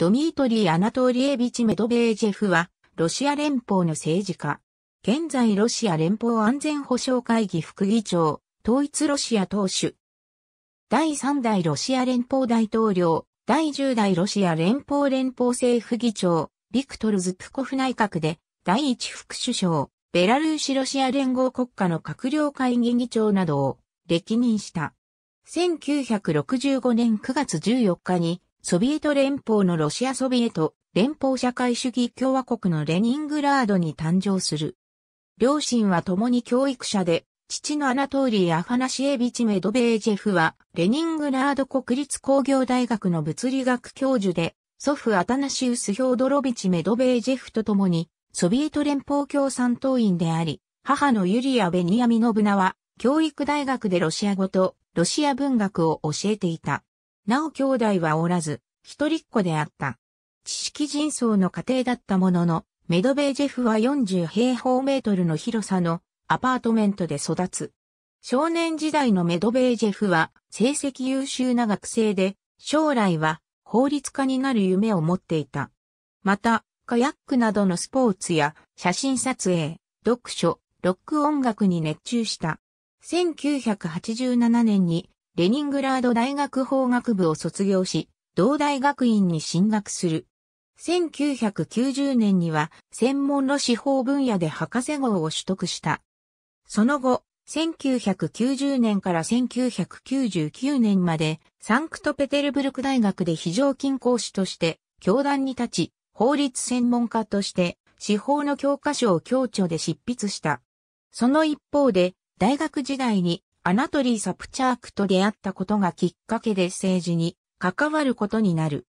ドミートリー・アナトーリエビチ・メドベージェフは、ロシア連邦の政治家。現在ロシア連邦安全保障会議副議長、統一ロシア党首。第3代ロシア連邦大統領、第10代ロシア連邦連邦政府議長、ビクトル・ズプコフ内閣で、第1副首相、ベラルーシロシア連合国家の閣僚会議議長などを歴任した。1965年9月14日にソビエト連邦のロシアソビエト連邦社会主義共和国のレニングラードに誕生する。両親は共に教育者で、父のアナトーリー・アファナシエビチ・メドベージェフは、レニングラード国立工業大学の物理学教授で、祖父アタナシウス・ヒョードロビチ・メドベージェフと共に、ソビエト連邦共産党員であり、母のユリア・ベニヤミノブナは、教育大学でロシア語とロシア文学を教えていた。なお兄弟はおらず、一人っ子であった。知識人層の家庭だったものの、メドベージェフは40平方メートルの広さのアパートメントで育つ。少年時代のメドベージェフは成績優秀な学生で、将来は法律家になる夢を持っていた。また、カヤックなどのスポーツや写真撮影、読書、ロック音楽に熱中した。1987年にレニングラード大学法学部を卒業し、同大学院に進学する。1990年には専門の司法分野で博士号を取得した。その後、1990年から1999年までサンクトペテルブルク大学で非常勤講師として教団に立ち、法律専門家として司法の教科書を教著で執筆した。その一方で大学時代にアナトリー・サプチャークと出会ったことがきっかけで政治に関わることになる。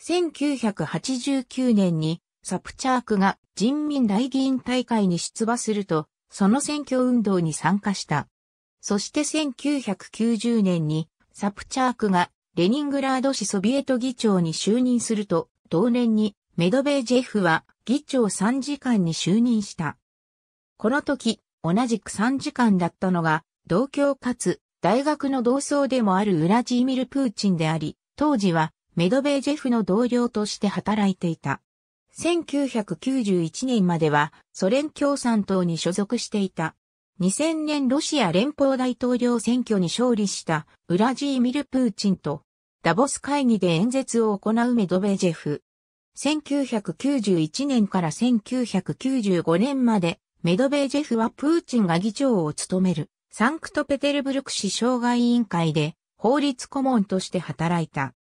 1989年にサプチャークが人民大議員大会に出馬すると、その選挙運動に参加した。そして1990年にサプチャークがレニングラード市ソビエト議長に就任すると、同年にメドベージェフは議長参時間に就任した。この時、同じく参時間だったのが同郷かつ大学の同窓でもあるウラジーミル・プーチンであり、当時はメドベージェフの同僚として働いていた。1991年まではソ連共産党に所属していた。2000年ロシア連邦大統領選挙に勝利したウラジーミル・プーチンとダボス会議で演説を行うメドベージェフ。1991年から1995年までメドベージェフはプーチンが議長を務める。サンクトペテルブルク市障害委員会で法律顧問として働いた。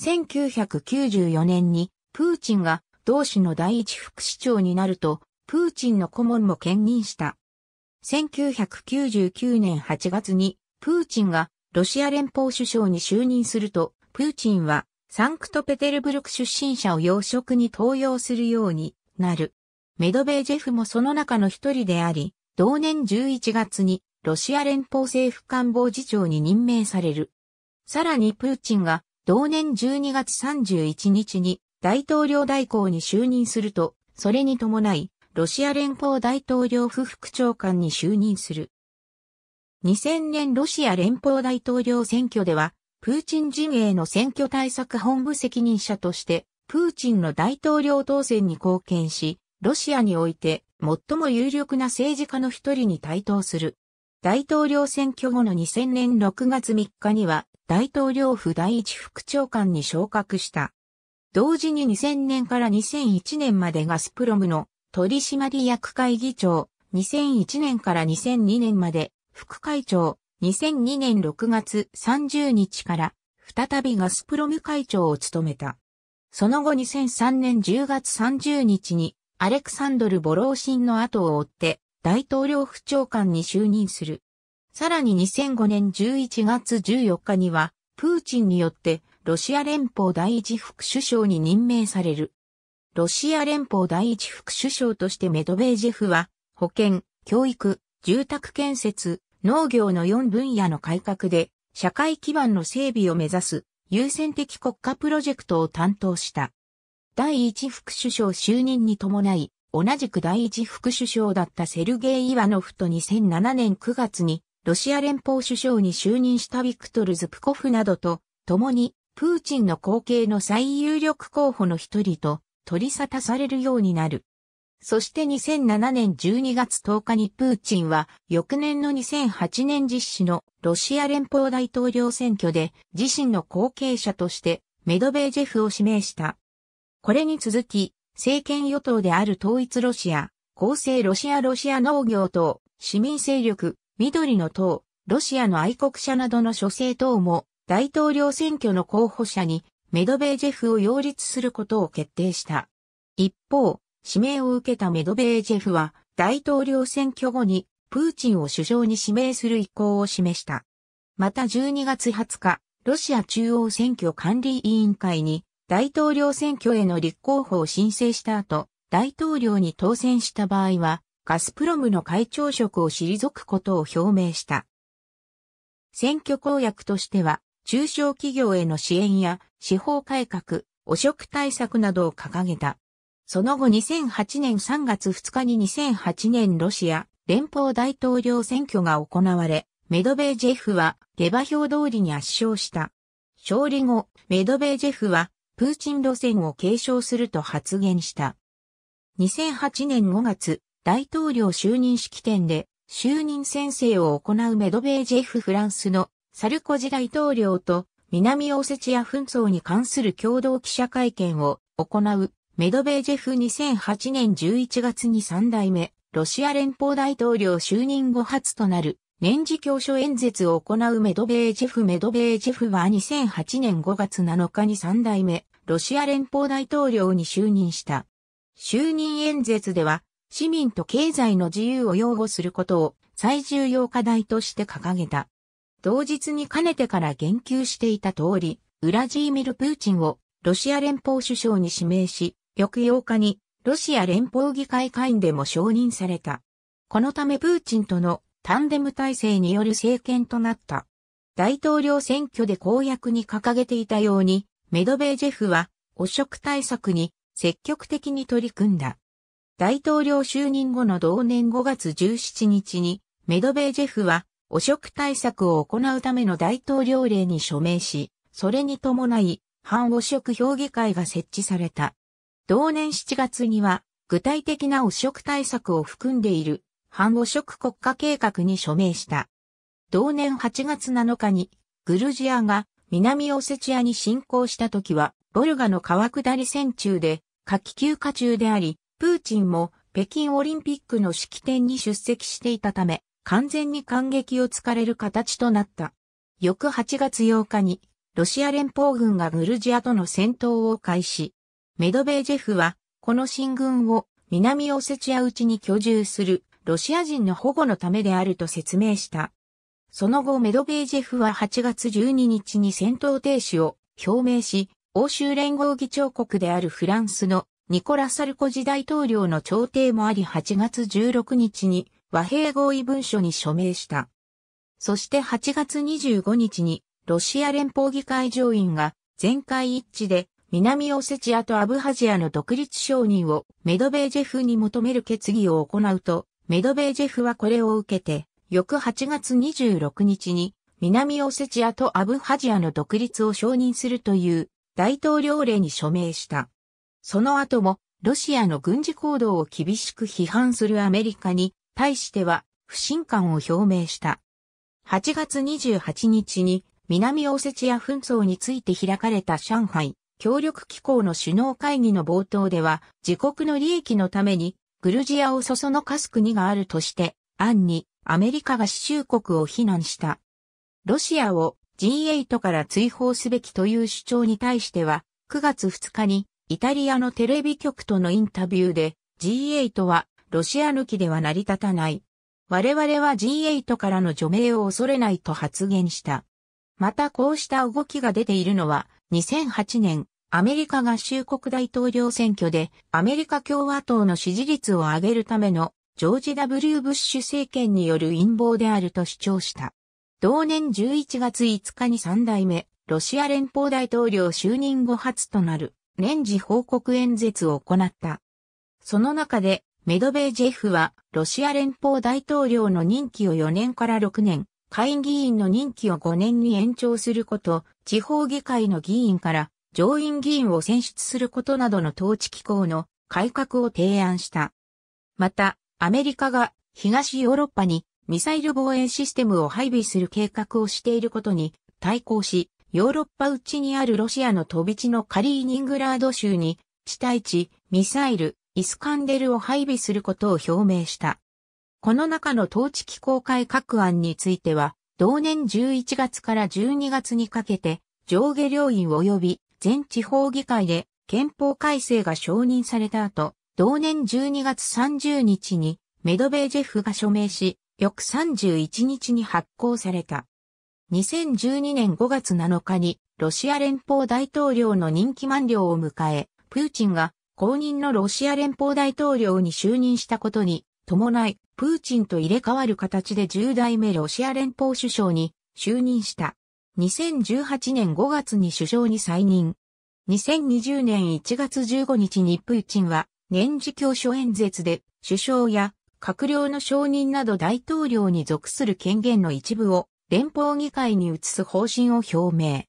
1994年にプーチンが同市の第一副市長になると、プーチンの顧問も兼任した。1999年8月にプーチンがロシア連邦首相に就任すると、プーチンはサンクトペテルブルク出身者を養殖に登用するようになる。メドベージェフもその中の一人であり、同年11月にロシア連邦政府官房次長に任命される。さらにプーチンが同年12月31日に大統領代行に就任すると、それに伴い、ロシア連邦大統領府副長官に就任する。2000年ロシア連邦大統領選挙では、プーチン陣営の選挙対策本部責任者として、プーチンの大統領当選に貢献し、ロシアにおいて最も有力な政治家の一人に対等する。大統領選挙後の2000年6月3日には大統領府第一副長官に昇格した。同時に2000年から2001年までガスプロムの取締役会議長、2001年から2002年まで副会長、2002年6月30日から再びガスプロム会長を務めた。その後2003年10月30日にアレクサンドル・ボローシンの後を追って大統領府長官に就任する。さらに2005年11月14日には、プーチンによってロシア連邦第一副首相に任命される。ロシア連邦第一副首相としてメドベージェフは、保健、教育、住宅建設、農業の4分野の改革で、社会基盤の整備を目指す優先的国家プロジェクトを担当した。第一副首相就任に伴い、同じく第一副首相だったセルゲイ・イワノフと2007年9月に、ロシア連邦首相に就任したビクトル・ズプコフなどと、共に、プーチンの後継の最有力候補の一人と、取り沙汰されるようになる。そして2007年12月10日にプーチンは翌年の2008年実施のロシア連邦大統領選挙で自身の後継者としてメドベージェフを指名した。これに続き政権与党である統一ロシア、公正ロシアロシア農業党、市民勢力、緑の党、ロシアの愛国者などの諸政党も大統領選挙の候補者にメドベージェフを擁立することを決定した。一方、指名を受けたメドベージェフは大統領選挙後にプーチンを首相に指名する意向を示した。また12月20日、ロシア中央選挙管理委員会に大統領選挙への立候補を申請した後、大統領に当選した場合は、ガスプロムの会長職を退くことを表明した。選挙公約としては、中小企業への支援や司法改革、汚職対策などを掲げた。その後2008年3月2日に2008年ロシア連邦大統領選挙が行われ、メドベージェフは下馬評通りに圧勝した。勝利後、メドベージェフはプーチン路線を継承すると発言した。2008年5月、大統領就任式典で、就任宣誓を行うメドベージェフフランスのサルコジ大統領と南オセチア紛争に関する共同記者会見を行うメドベージェフ2008年11月に3代目ロシア連邦大統領就任後初となる年次教書演説を行うメドベージェフ。メドベージェフは2008年5月7日に3代目、ロシア連邦大統領に就任した。就任演説では、市民と経済の自由を擁護することを最重要課題として掲げた。同日にかねてから言及していた通り、ウラジーミル・プーチンをロシア連邦首相に指名し、翌8日にロシア連邦議会会員でも承認された。このためプーチンとのタンデム体制による政権となった。大統領選挙で公約に掲げていたように、メドベージェフは汚職対策に積極的に取り組んだ。大統領就任後の同年5月17日に、メドベージェフは汚職対策を行うための大統領令に署名し、それに伴い、反汚職評議会が設置された。同年7月には、具体的な汚職対策を含んでいる反汚職国家計画に署名した。同年8月7日に、グルジアが南オセチアに侵攻した時は、ボルガの川下り戦中で、夏季休暇中であり、プーチンも北京オリンピックの式典に出席していたため、完全に感激をつかれる形となった。翌8月8日に、ロシア連邦軍がグルジアとの戦闘を開始。メドベージェフは、この進軍を南オセチア内に居住するロシア人の保護のためであると説明した。その後メドベージェフは8月12日に戦闘停止を表明し、欧州連合議長国であるフランスのニコラ・サルコジ大統領の調停もあり8月16日に和平合意文書に署名した。そして8月25日にロシア連邦議会上院が全会一致で南オセチアとアブハジアの独立承認をメドベージェフに求める決議を行うとメドベージェフはこれを受けて、翌8月26日に、南オセチアとアブハジアの独立を承認するという大統領令に署名した。その後も、ロシアの軍事行動を厳しく批判するアメリカに対しては不信感を表明した。8月28日に南オセチア紛争について開かれた上海協力機構の首脳会議の冒頭では自国の利益のためにグルジアをそそのかす国があるとして、暗にアメリカが支州国を非難した。ロシアを G8 から追放すべきという主張に対しては、9月2日にイタリアのテレビ局とのインタビューで G8 はロシア抜きでは成り立たない。我々は G8 からの除名を恐れないと発言した。またこうした動きが出ているのは2008年アメリカ合衆国大統領選挙でアメリカ共和党の支持率を上げるためのジョージ・ W・ ブッシュ政権による陰謀であると主張した。同年11月5日に3代目、ロシア連邦大統領就任後初となる年次報告演説を行った。その中で、メドベージェフは、ロシア連邦大統領の任期を4年から6年、下院議員の任期を5年に延長すること、地方議会の議員から上院議員を選出することなどの統治機構の改革を提案した。また、アメリカが東ヨーロッパにミサイル防衛システムを配備する計画をしていることに対抗し、ヨーロッパ内にあるロシアの飛び地のカリーニングラード州に地対地、ミサイル、イスカンデルを配備することを表明した。この中の統治機構改革案については、同年11月から12月にかけて上下両院及び全地方議会で憲法改正が承認された後、同年12月30日にメドベージェフが署名し、翌31日に発行された。2012年5月7日にロシア連邦大統領の任期満了を迎え、プーチンが公認のロシア連邦大統領に就任したことに伴い、プーチンと入れ替わる形で10代目ロシア連邦首相に就任した。2018年5月に首相に再任。2020年1月15日にプーチンは年次教書演説で首相や閣僚の承認など大統領に属する権限の一部を連邦議会に移す方針を表明。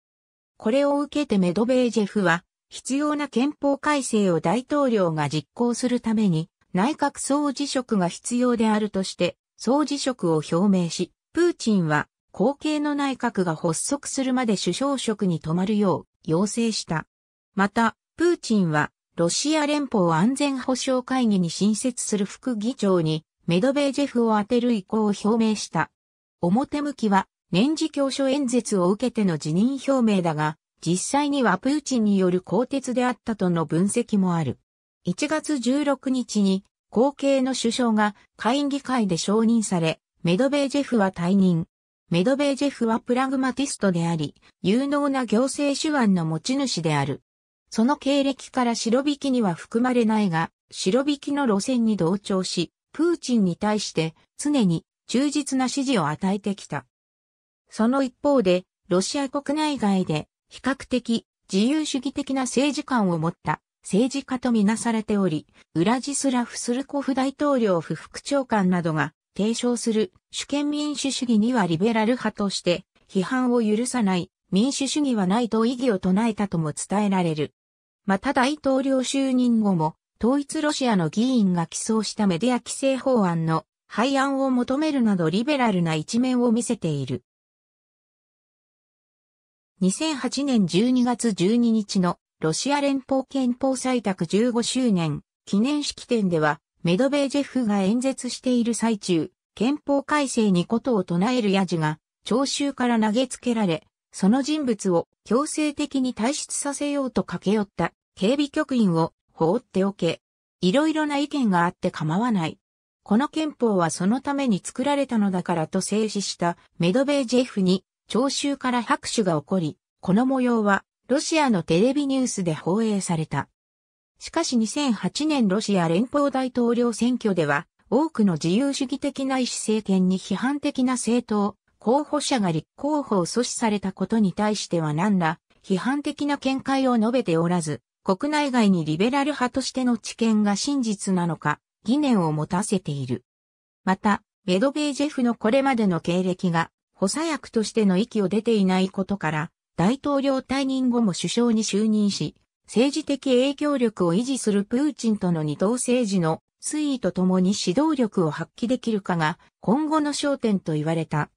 これを受けてメドベージェフは必要な憲法改正を大統領が実行するために内閣総辞職が必要であるとして総辞職を表明し、プーチンは後継の内閣が発足するまで首相職に止まるよう要請した。また、プーチンはロシア連邦安全保障会議に新設する副議長にメドベージェフを当てる意向を表明した。表向きは年次教書演説を受けての辞任表明だが、実際にはプーチンによる更迭であったとの分析もある。1月16日に後継の首相が会議会で承認され、メドベージェフは退任。メドベージェフはプラグマティストであり、有能な行政手腕の持ち主である。その経歴から白引きには含まれないが、白引きの路線に同調し、プーチンに対して常に忠実な支持を与えてきた。その一方で、ロシア国内外で比較的自由主義的な政治観を持った政治家とみなされており、ウラジスラフ・スルコフ大統領府副長官などが提唱する主権民主主義にはリベラル派として批判を許さない民主主義はないと意義を唱えたとも伝えられる。また大統領就任後も統一ロシアの議員が起草したメディア規制法案の廃案を求めるなどリベラルな一面を見せている。2008年12月12日のロシア連邦憲法採択15周年記念式典ではメドベージェフが演説している最中、憲法改正にことを唱えるヤジが、聴衆から投げつけられ、その人物を強制的に退出させようと駆け寄った警備局員を放っておけ。いろいろな意見があって構わない。この憲法はそのために作られたのだからと制止したメドベージェフに聴衆から拍手が起こり、この模様はロシアのテレビニュースで放映された。しかし2008年ロシア連邦大統領選挙では、多くの自由主義的な意思政権に批判的な政党、候補者が立候補を阻止されたことに対しては何ら、批判的な見解を述べておらず、国内外にリベラル派としての知見が真実なのか、疑念を持たせている。また、メドベージェフのこれまでの経歴が、補佐役としての息を出ていないことから、大統領退任後も首相に就任し、政治的影響力を維持するプーチンとの二党政治の推移とともに指導力を発揮できるかが今後の焦点と言われた。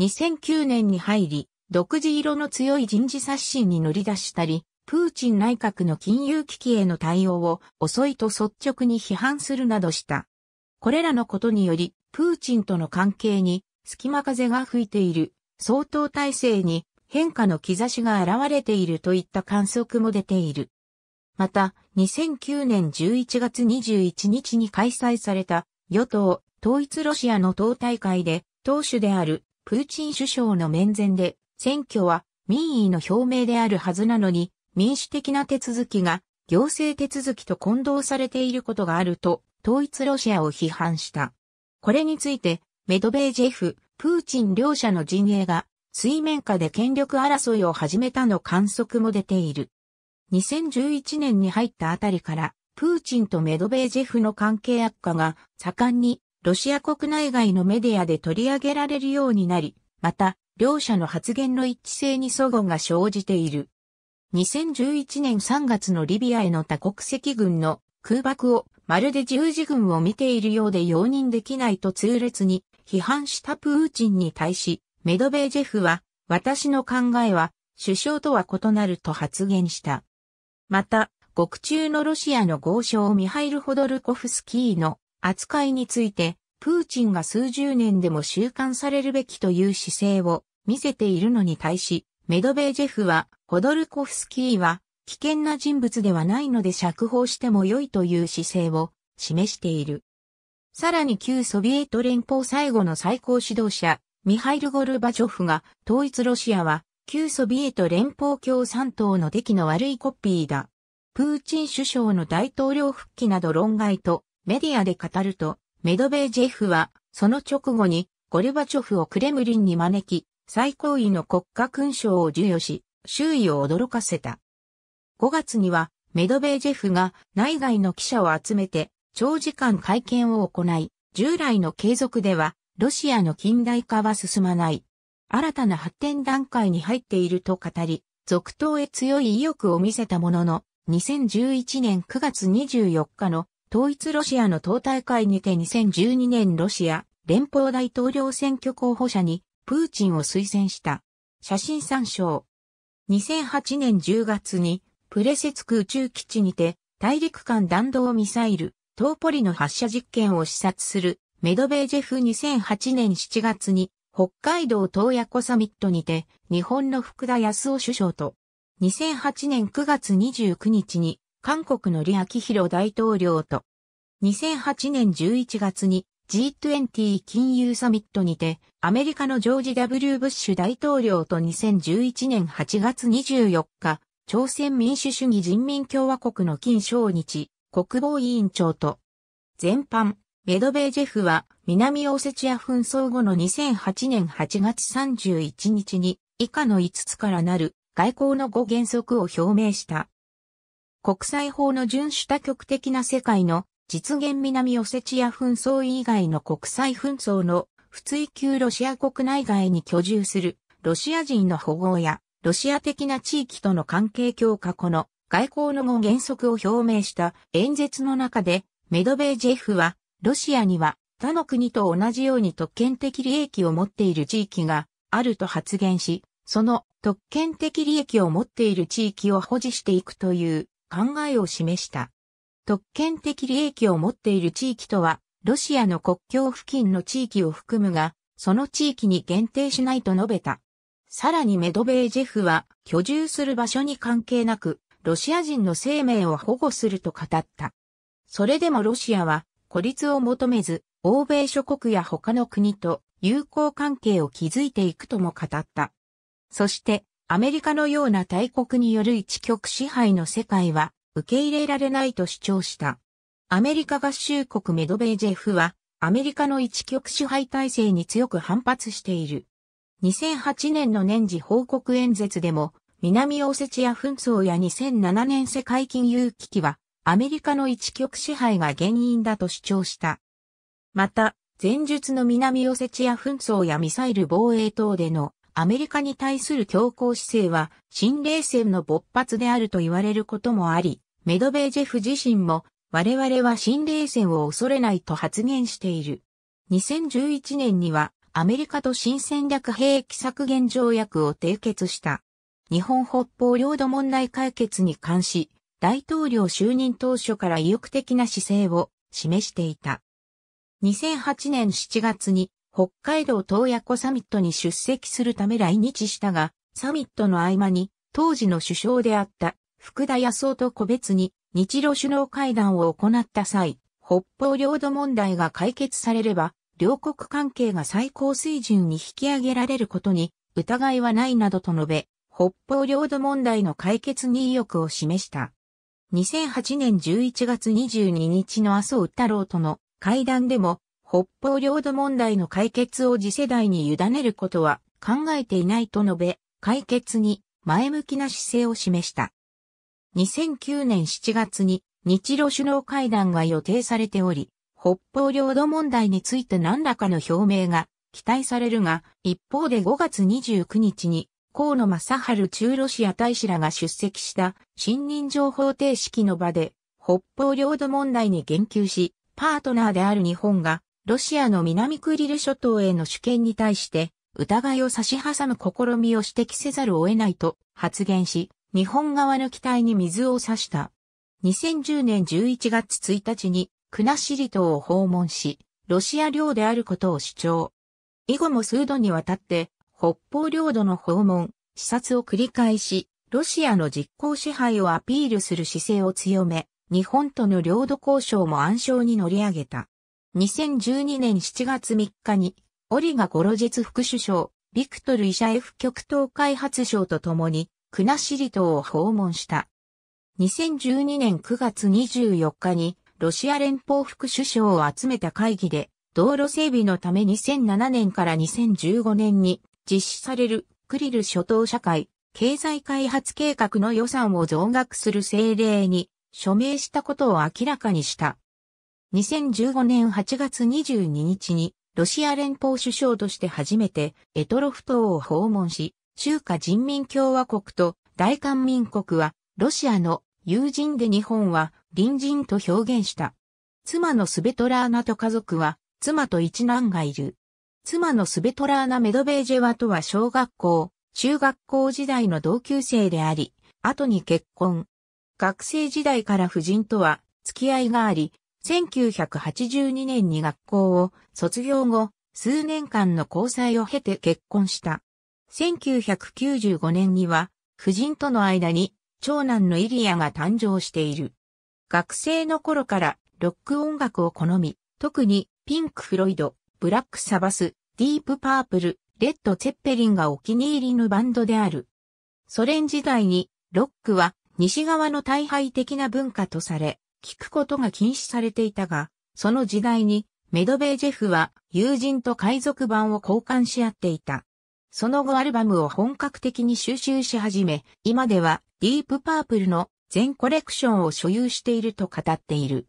2009年に入り、独自色の強い人事刷新に乗り出したり、プーチン内閣の金融危機への対応を遅いと率直に批判するなどした。これらのことにより、プーチンとの関係に隙間風が吹いている、相当体制に変化の兆しが現れているといった観測も出ている。また、2009年11月21日に開催された与党統一ロシアの党大会で、党首であるプーチン首相の面前で、選挙は民意の表明であるはずなのに、民主的な手続きが行政手続きと混同されていることがあると、統一ロシアを批判した。これについて、メドベージェフ、プーチン両者の陣営が水面下で権力争いを始めたの観測も出ている。2011年に入ったあたりから、プーチンとメドベージェフの関係悪化が盛んにロシア国内外のメディアで取り上げられるようになり、また、両者の発言の一致性に齟齬が生じている。2011年3月のリビアへの多国籍軍の空爆をまるで十字軍を見ているようで容認できないと痛烈に批判したプーチンに対し、メドベージェフは、私の考えは、首相とは異なると発言した。また、獄中のロシアの豪商ミハイル・ホドルコフスキーの扱いについて、プーチンが数十年でも収監されるべきという姿勢を見せているのに対し、メドベージェフは、ホドルコフスキーは、危険な人物ではないので釈放しても良いという姿勢を示している。さらに旧ソビエト連邦最後の最高指導者、ミハイル・ゴルバチョフが、統一ロシアは、旧ソビエト連邦共産党の出来の悪いコピーだ。プーチン首相の大統領復帰など論外とメディアで語ると、メドベージェフは、その直後に、ゴルバチョフをクレムリンに招き、最高位の国家勲章を授与し、周囲を驚かせた。5月には、メドベージェフが内外の記者を集めて、長時間会見を行い、従来の継続ではロシアの近代化は進まない。新たな発展段階に入っていると語り、続投へ強い意欲を見せたものの、2011年9月24日の統一ロシアの党大会にて2012年ロシア連邦大統領選挙候補者にプーチンを推薦した。写真参照。2008年10月にプレセツ空中基地にて大陸間弾道ミサイル、トーポリの発射実験を視察するメドベージェフ2008年7月に北海道東野湖サミットにて日本の福田康夫首相と2008年9月29日に韓国の李明弘大統領と2008年11月に G20 金融サミットにてアメリカのジョージ・ W・ ブッシュ大統領と2011年8月24日朝鮮民主主義人民共和国の金正日国防委員長と全般メドベージェフは南オセチア紛争後の2008年8月31日に以下の5つからなる外交の5原則を表明した。国際法の遵守多極的な世界の実現南オセチア紛争以外の国際紛争の不追求ロシア国内外に居住するロシア人の保護やロシア的な地域との関係強化この外交の5原則を表明した演説の中でメドベージェフはロシアには他の国と同じように特権的利益を持っている地域があると発言し、その特権的利益を持っている地域を保持していくという考えを示した。特権的利益を持っている地域とは、ロシアの国境付近の地域を含むが、その地域に限定しないと述べた。さらにメドベージェフは居住する場所に関係なく、ロシア人の生命を保護すると語った。それでもロシアは孤立を求めず、欧米諸国や他の国と友好関係を築いていくとも語った。そして、アメリカのような大国による一極支配の世界は受け入れられないと主張した。アメリカ合衆国メドベージェフは、アメリカの一極支配体制に強く反発している。2008年の年次報告演説でも、南オセチア紛争や2007年世界金融危機は、アメリカの一極支配が原因だと主張した。また、前述の南オセチア紛争やミサイル防衛等でのアメリカに対する強硬姿勢は新冷戦の勃発であると言われることもあり、メドベージェフ自身も我々は新冷戦を恐れないと発言している。2011年にはアメリカと新戦略兵器削減条約を締結した。日本北方領土問題解決に関し、大統領就任当初から意欲的な姿勢を示していた。2008年7月に北海道洞爺湖サミットに出席するため来日したが、サミットの合間に当時の首相であった福田康夫と個別に日露首脳会談を行った際、北方領土問題が解決されれば、両国関係が最高水準に引き上げられることに疑いはないなどと述べ、北方領土問題の解決に意欲を示した。2008年11月22日の麻生太郎との会談でも、北方領土問題の解決を次世代に委ねることは考えていないと述べ、解決に前向きな姿勢を示した。2009年7月に日露首脳会談が予定されており、北方領土問題について何らかの表明が期待されるが、一方で5月29日に河野正春中ロシア大使らが出席した信任状方程式の場で、北方領土問題に言及し、パートナーである日本が、ロシアの南クリル諸島への主権に対して、疑いを差し挟む試みを指摘せざるを得ないと発言し、日本側の期待に水を差した。2010年11月1日に、国後島を訪問し、ロシア領であることを主張。以後も数度にわたって、北方領土の訪問、視察を繰り返し、ロシアの実効支配をアピールする姿勢を強め、日本との領土交渉も暗礁に乗り上げた。2012年7月3日に、オリガ・ゴロジェツ副首相、ビクトル・イシャエフ極東開発省と共に、クナシリ島を訪問した。2012年9月24日に、ロシア連邦副首相を集めた会議で、道路整備のため2007年から2015年に実施されるクリル諸島社会経済開発計画の予算を増額する政令に署名したことを明らかにした。2015年8月22日にロシア連邦首相として初めてエトロフ島を訪問し、中華人民共和国と大韓民国はロシアの友人で日本は隣人と表現した。妻のスベトラーナと家族は妻と一男がいる。妻のスベトラーナ・メドベージェワとは小学校、中学校時代の同級生であり、後に結婚。学生時代から夫人とは付き合いがあり、1982年に学校を卒業後、数年間の交際を経て結婚した。1995年には、夫人との間に長男のイリアが誕生している。学生の頃からロック音楽を好み、特にピンク・フロイド、ブラックサバス、ディープパープル、レッド・チェッペリンがお気に入りのバンドである。ソ連時代にロックは西側の大敗的な文化とされ、聞くことが禁止されていたが、その時代にメドベージェフは友人と海賊版を交換し合っていた。その後アルバムを本格的に収集し始め、今ではディープパープルの全コレクションを所有していると語っている。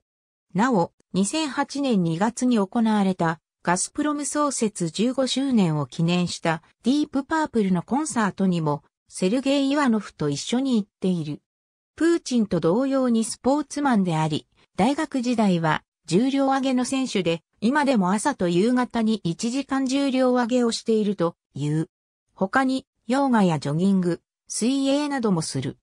なお、2008年2月に行われたガスプロム創設15周年を記念したディープパープルのコンサートにもセルゲイ・イワノフと一緒に行っている。プーチンと同様にスポーツマンであり、大学時代は重量上げの選手で、今でも朝と夕方に1時間重量上げをしているという。他に、ヨーガやジョギング、水泳などもする。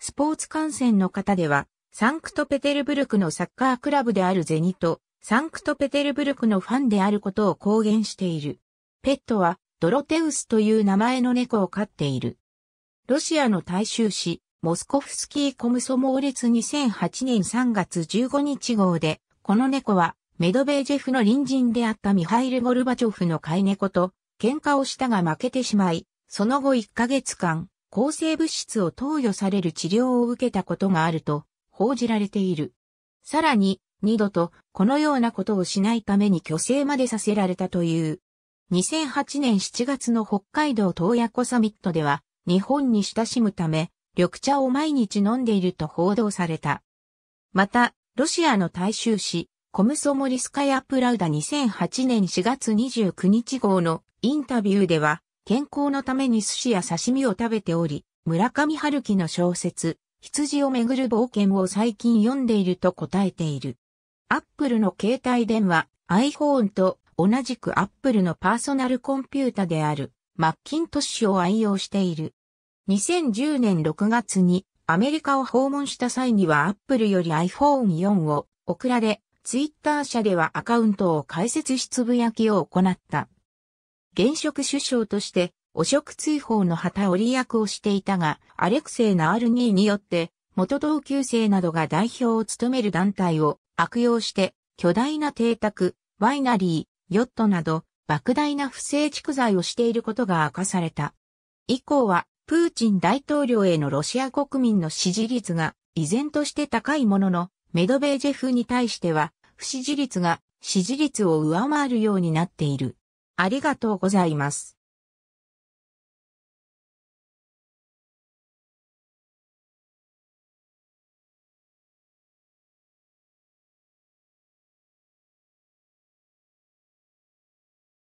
スポーツ観戦の方では、サンクトペテルブルクのサッカークラブであるゼニト、サンクトペテルブルクのファンであることを公言している。ペットはドロテウスという名前の猫を飼っている。ロシアの大衆紙、モスコフスキーコムソモーレツ2008年3月15日号で、この猫はメドベージェフの隣人であったミハイル・ゴルバチョフの飼い猫と喧嘩をしたが負けてしまい、その後1ヶ月間、抗生物質を投与される治療を受けたことがあると報じられている。さらに、二度とこのようなことをしないために虚勢までさせられたという。2008年7月の北海道東野湖サミットでは、日本に親しむため、緑茶を毎日飲んでいると報道された。また、ロシアの大衆紙、コムソモリスカヤ・プラウダ2008年4月29日号のインタビューでは、健康のために寿司や刺身を食べており、村上春樹の小説、羊をめぐる冒険を最近読んでいると答えている。アップルの携帯電話 iPhone と同じく Apple のパーソナルコンピュータであるマッキントッシュを愛用している。2010年6月にアメリカを訪問した際には Apple より iPhone4 を送られ、Twitter 社ではアカウントを開設しつぶやきを行った。現職首相として汚職追放の旗折り役をしていたが、アレクセイ・ナールニーによって、元同級生などが代表を務める団体を悪用して巨大な邸宅、ワイナリー、ヨットなど莫大な不正蓄財をしていることが明かされた。以降はプーチン大統領へのロシア国民の支持率が依然として高いものの、メドベージェフに対しては不支持率が支持率を上回るようになっている。ありがとうございます。